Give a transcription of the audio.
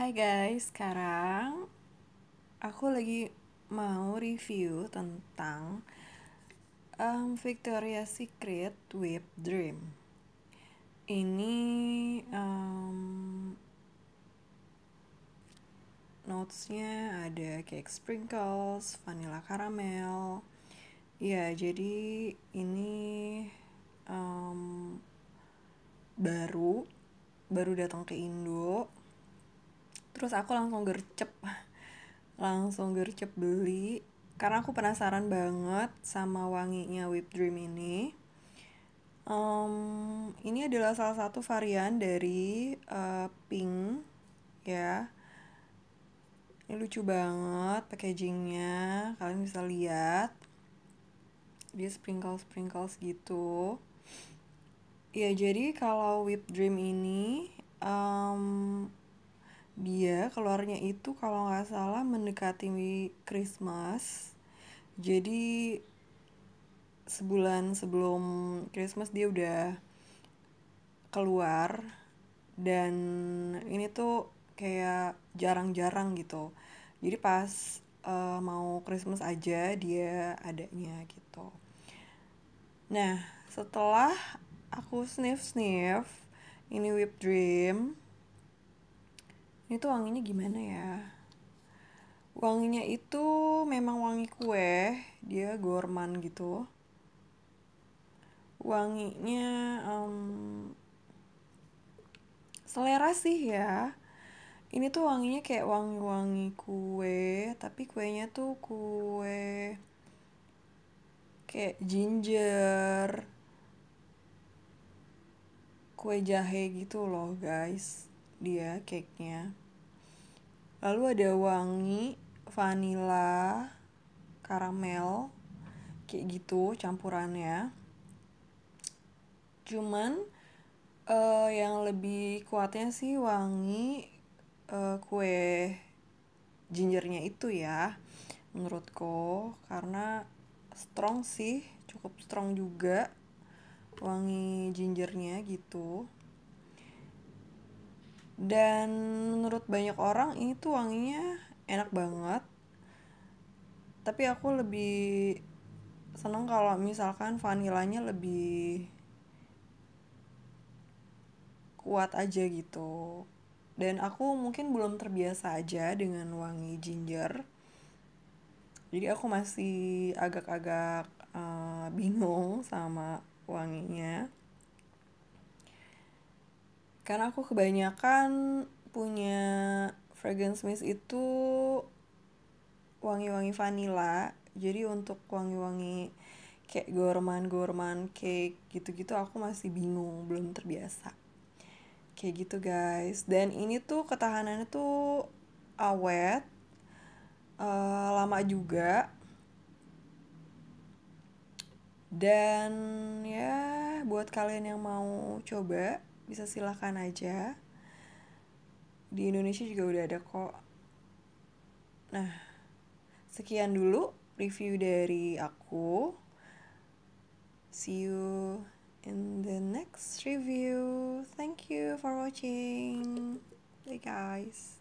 Hai guys, sekarang aku lagi mau review tentang um, Victoria's Secret Whip Dream. Ini um, notesnya ada cake sprinkles, vanilla caramel. Ya, jadi ini um, baru baru datang ke Indo terus aku langsung gercep langsung gercep beli karena aku penasaran banget sama wanginya whipped dream ini um, ini adalah salah satu varian dari uh, pink ya ini lucu banget packagingnya kalian bisa lihat dia sprinkle sprinkles gitu ya jadi kalau whipped dream ini um, dia keluarnya itu kalau nggak salah mendekati Christmas jadi sebulan sebelum Christmas dia udah keluar dan ini tuh kayak jarang-jarang gitu jadi pas uh, mau Christmas aja dia adanya gitu nah setelah aku sniff sniff ini whip dream ini tuh wanginya gimana ya wanginya itu memang wangi kue dia gorman gitu wanginya um, selera sih ya ini tuh wanginya kayak wangi-wangi kue tapi kuenya tuh kue kayak ginger kue jahe gitu loh guys dia cake-nya. Lalu ada wangi vanila, karamel, kayak gitu campurannya. Cuman uh, yang lebih kuatnya sih wangi uh, kue gingernya itu ya menurutku karena strong sih cukup strong juga wangi gingernya gitu dan menurut banyak orang ini tuh wanginya enak banget tapi aku lebih seneng kalau misalkan vanilanya lebih kuat aja gitu dan aku mungkin belum terbiasa aja dengan wangi ginger jadi aku masih agak-agak uh, bingung sama wanginya karena aku kebanyakan punya fragrance mist itu wangi-wangi vanilla. Jadi untuk wangi-wangi kayak gourmand-gourmand cake gitu-gitu aku masih bingung, belum terbiasa. Kayak gitu guys. Dan ini tuh ketahanannya tuh awet, uh, lama juga. Dan ya buat kalian yang mau coba bisa silahkan aja di Indonesia juga udah ada kok nah sekian dulu review dari aku see you in the next review thank you for watching bye guys